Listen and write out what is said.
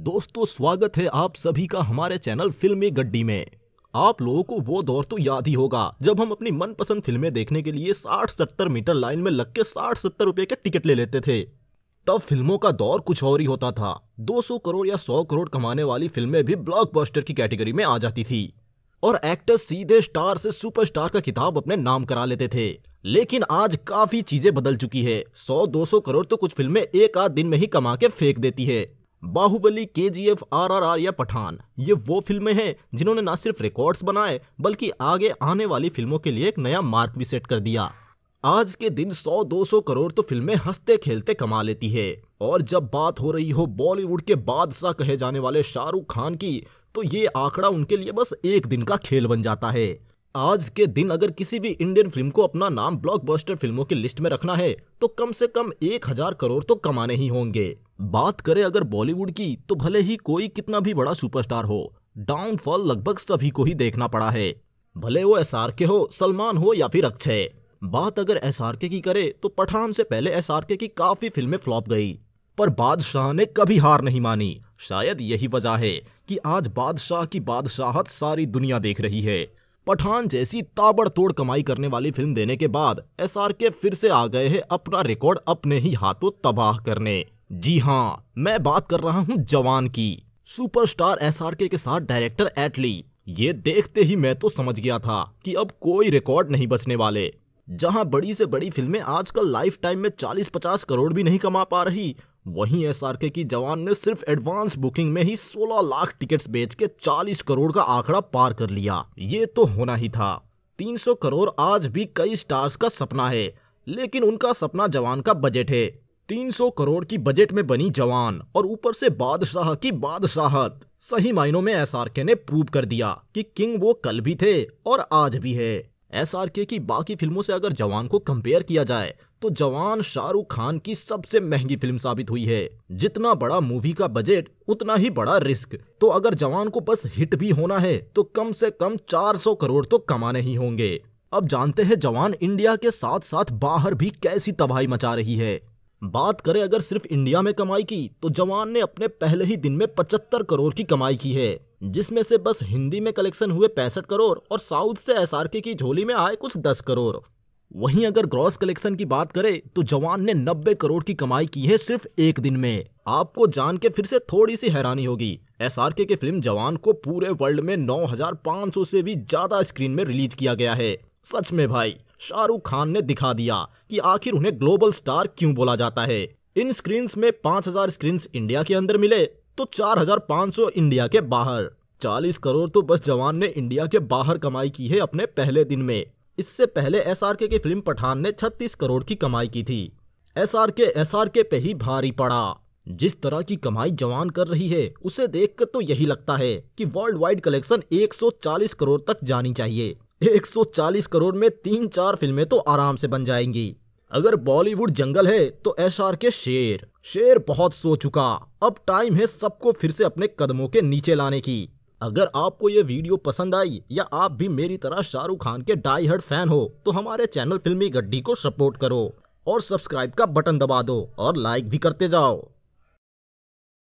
दोस्तों स्वागत है आप सभी का हमारे चैनल फिल्मी गड्डी में आप लोगों को वो दौर तो याद ही होगा जब हम अपनी मनपसंद फिल्में देखने के लिए 60-70 मीटर लाइन में लग के 60-70 रुपए के टिकट ले लेते थे तब फिल्मों का दौर कुछ और ही होता था 200 करोड़ या 100 करोड़ कमाने वाली फिल्में भी ब्लॉकबस्टर की कैटेगरी में आ जाती थी और एक्टर सीधे स्टार से सुपरस्टार का किताब अपने नाम करा लेते थे लेकिन आज काफी चीजें बदल चुकी है 100-200 करोड़ तो कुछ फिल्में एक आध दिन में ही कमा के फेंक देती है बाहुबली के जी एफ आर आर आर या पठान ये वो फिल्में हैं जिन्होंने ना सिर्फ रिकॉर्ड्स बनाए बल्कि आगे आने वाली फिल्मों के लिए एक नया मार्क भी सेट कर दिया आज के दिन 100-200 करोड़ तो फिल्में हंसते खेलते कमा लेती है और जब बात हो रही हो बॉलीवुड के बादशाह कहे जाने वाले शाहरुख खान की तो ये आंकड़ा उनके लिए बस एक दिन का खेल बन जाता है आज के दिन अगर किसी भी इंडियन फिल्म को अपना नाम ब्लॉकबस्टर फिल्मों की लिस्ट में रखना है तो कम से कम एक हजार करोड़ तो कमाने ही होंगे बात करें अगर बॉलीवुड की तो भले ही कोई कितना भी बड़ा सुपरस्टार हो डाउनफॉल लगभग सभी को ही देखना पड़ा है भले वो एस के हो सलमान हो या फिर अक्षय बात अगर एस की करे तो पठान से पहले एस की काफी फिल्में फ्लॉप गई पर बादशाह ने कभी हार नहीं मानी शायद यही वजह है कि आज बादशाह की बादशाहत सारी दुनिया देख रही है पठान जैसी ताबड़तोड़ कमाई करने वाली फिल्म देने के बाद एस के फिर से आ गए हैं अपना रिकॉर्ड अपने ही हाथों तबाह करने जी हाँ मैं बात कर रहा हूँ जवान की सुपरस्टार एसआरके के साथ डायरेक्टर एटली ये देखते ही मैं तो समझ गया था कि अब कोई रिकॉर्ड नहीं बचने वाले जहाँ बड़ी से बड़ी फिल्में आजकल लाइफ टाइम में 40-50 करोड़ भी नहीं कमा पा रही वहीं एसआरके की जवान ने सिर्फ एडवांस बुकिंग में ही 16 लाख टिकट्स बेच के 40 करोड़ का आंकड़ा पार कर लिया ये तो होना ही था 300 करोड़ आज भी कई स्टार्स का सपना है लेकिन उनका सपना जवान का बजट है 300 करोड़ की बजट में बनी जवान और ऊपर से बादशाह की बादशाहत सही मायनों में एसआरके ने प्रूव कर दिया कि किंग वो कल भी थे और आज भी है एसआरके की बाकी फिल्मों से अगर जवान को कंपेयर किया जाए तो जवान शाहरुख खान की सबसे महंगी फिल्म साबित हुई है जितना बड़ा मूवी का बजट उतना ही बड़ा रिस्क तो अगर जवान को बस हिट भी होना है तो कम से कम 400 करोड़ तो कमाने ही होंगे अब जानते हैं जवान इंडिया के साथ साथ बाहर भी कैसी तबाही मचा रही है बात करें अगर सिर्फ इंडिया में कमाई की तो जवान ने अपने पहले ही दिन में पचहत्तर करोड़ की कमाई की है जिसमें से बस हिंदी में कलेक्शन हुए पैंसठ करोड़ और साउथ से एस की झोली में आए कुछ दस करोड़ वहीं अगर ग्रॉस कलेक्शन की बात करें तो जवान ने 90 करोड़ की कमाई की है सिर्फ एक दिन में आपको जान के फिर से थोड़ी सी हैरानी होगी एस आर के फिल्म जवान को पूरे वर्ल्ड में 9,500 से भी ज्यादा स्क्रीन में रिलीज किया गया है सच में भाई शाहरुख खान ने दिखा दिया कि आखिर उन्हें ग्लोबल स्टार क्यों बोला जाता है इन स्क्रीन्स में 5000 स्क्रीन्स इंडिया के अंदर मिले तो 4500 इंडिया के बाहर 40 करोड़ तो बस जवान ने इंडिया के बाहर कमाई की है अपने पहले दिन में इससे पहले एस की फिल्म पठान ने 36 करोड़ की कमाई की थी एस आर के एस आर के पे ही भारी पड़ा जिस तरह की कमाई जवान कर रही है उसे कर तो यही लगता है कि वर्ल्ड वाइड कलेक्शन 140 करोड़ तक जानी चाहिए 140 करोड़ में तीन चार फिल्में तो आराम से बन जाएंगी अगर बॉलीवुड जंगल है तो एस के शेर शेर बहुत सो चुका अब टाइम है सबको फिर से अपने कदमों के नीचे लाने की अगर आपको ये वीडियो पसंद आई या आप भी मेरी तरह शाहरुख खान के डाई हर्ड फैन हो तो हमारे चैनल फिल्मी गड्डी को सपोर्ट करो और सब्सक्राइब का बटन दबा दो और लाइक भी करते जाओ